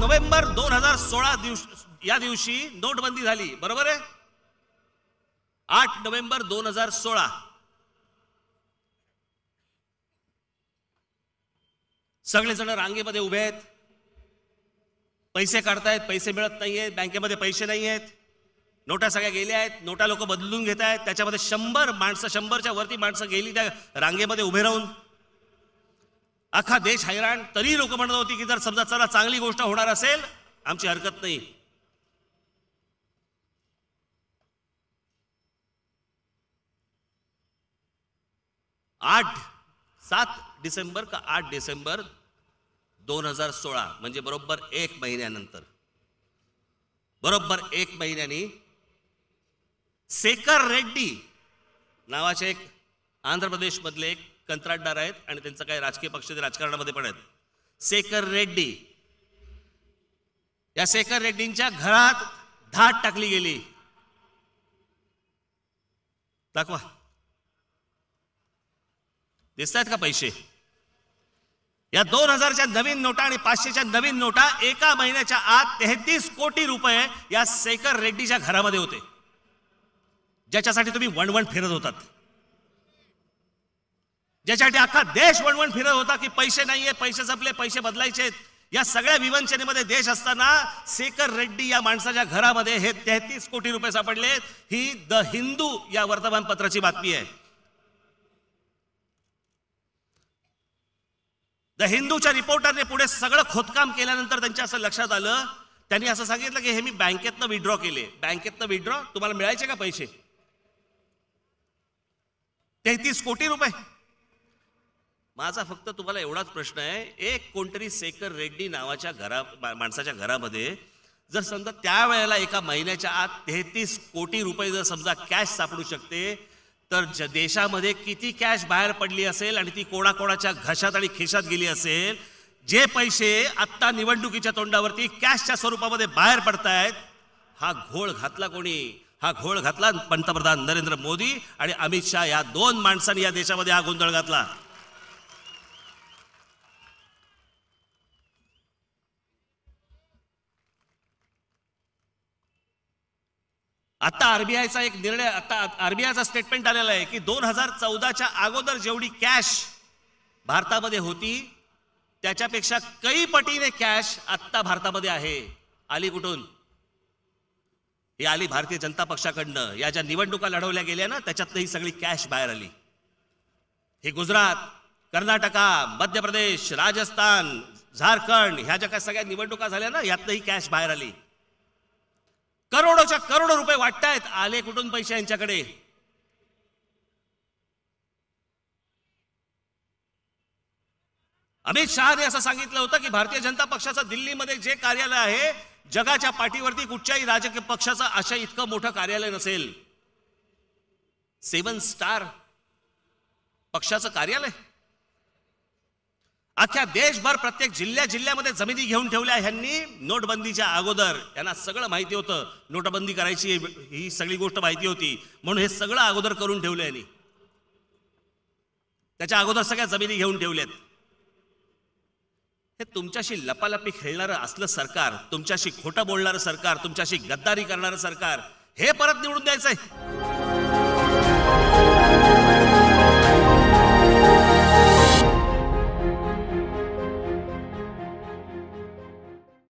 November दोन हजार सोळा दिवशी या दिवशी नोटबंदी झाली बरोबर आहे आठ नोव्हेंबर दोन हजार सोळा सगळेजण रांगेमध्ये उभे आहेत पैसे काढतायत पैसे मिळत नाही आहेत बँकेमध्ये पैसे नाही आहेत नोटा सगळ्या गेल्या आहेत नोटा लोक बदलून घेत आहेत त्याच्यामध्ये शंभर माणसं शंभरच्या वरती माणसं गेली त्या रांगेमध्ये उभे राहून अख्खा देश हैराण तरी लोक म्हणत होती की जर समजा चला चांगली गोष्ट होणार असेल आमची हरकत नाही आठ सात डिसेंबर का आठ डिसेंबर दोन हजार सोळा म्हणजे बरोबर एक महिन्यानंतर बरोबर एक महिन्यानी सेकर रेड्डी नावाचे एक आंध्र प्रदेशमधले एक कंत्राटदार आहेत आणि त्यांचं काही राजकीय पक्ष ते राजकारणामध्ये पण आहेत सेकर रेड्डी या सेकर रेड्डींच्या घरात धाट टाकली गेली दाखवा दिसत आहेत का पैसे या दोन हजारच्या नवीन नोटा आणि पाचशेच्या नवीन नोटा एका महिन्याच्या आत तेहतीस कोटी रुपये या सेकर रेड्डीच्या घरामध्ये होते ज्याच्यासाठी तुम्ही वणवण फिरत होतात ज्याच्यासाठी अख्खा देश वणवण फिरत होता की पैसे नाहीये पैसे जपले पैसे बदलायचे या सगळ्या विवंचनेमध्ये देश असताना सेकर रेड्डी या माणसाच्या घरामध्ये हे तेहतीस कोटी रुपये सापडले ही द हिंदू या वर्तमानपत्राची बातमी आहे द हिंदूच्या रिपोर्टरने पुढे सगळं खोदकाम केल्यानंतर त्यांच्या असं लक्षात आलं त्यांनी असं सांगितलं की हे मी बँकेतनं विड्रॉ केले बँकेतनं विड्रॉ तुम्हाला मिळायचे का पैसे तेहतीस कोटी रुपये माझा फक्त तुम्हाला एवढाच प्रश्न आहे एक कोणतरी सेकर रेड्डी नावाच्या घरा माणसाच्या घरामध्ये जर समजा त्यावेळेला एका महिन्याच्या आत तेहतीस कोटी रुपये जर समजा कॅश सापडू शकते तर ज देशामध्ये किती कॅश बाहेर पडली असेल आणि ती कोणाकोणाच्या घशात आणि खिशात गेली असेल जे पैसे आत्ता निवडणुकीच्या तोंडावरती कॅशच्या स्वरूपामध्ये बाहेर पडतायत हा घोळ घातला कोणी हा घोळ घातला पंतप्रधान नरेंद्र मोदी आणि अमित शहा या दोन माणसांनी या देशामध्ये हा गोंधळ घातला आता आरबीआयचा एक निर्णय आता आरबीआयचा स्टेटमेंट आलेला आहे की दोन हजार चौदाच्या अगोदर जेवढी कॅश भारतामध्ये होती त्याच्यापेक्षा कई पटीने कॅश आत्ता भारतामध्ये आहे आली कुठून ही आली भारतीय जनता पक्षाकडनं या ज्या निवडणुका लढवल्या गेल्या ना त्याच्यातनं ही सगळी कॅश बाहेर आली हे गुजरात कर्नाटका मध्य प्रदेश राजस्थान झारखंड ह्या ज्या काय सगळ्या निवडणुका झाल्या ना यातनं ही कॅश बाहेर आली करोडोच्या करोडो रुपये वाटतायत आले कुठून पैसे यांच्याकडे अमित शहाने असं सांगितलं होतं की भारतीय जनता पक्षाचं दिल्लीमध्ये जे कार्यालय आहे जगाच्या पाठीवरती कुठच्याही राजकीय पक्षाचं अशा इतकं मोठं कार्यालय नसेल सेवन स्टार पक्षाचं कार्यालय अख्ख्या देशभर प्रत्येक जिल्ह्या जिल्ह्यामध्ये जमिनी घेऊन ठेवल्या ह्यांनी नोटबंदीच्या अगोदर यांना सगळं माहिती होतं नोटबंदी करायची ही सगळी गोष्ट माहिती होती म्हणून हे सगळं अगोदर करून ठेवलं यांनी त्याच्या अगोदर सगळ्या जमिनी घेऊन ठेवल्यात हे तुमच्याशी लपालपी खेळणारं असलं सरकार तुमच्याशी खोटं बोलणारं सरकार तुमच्याशी गद्दारी करणारं सरकार हे परत निवडून द्यायचंय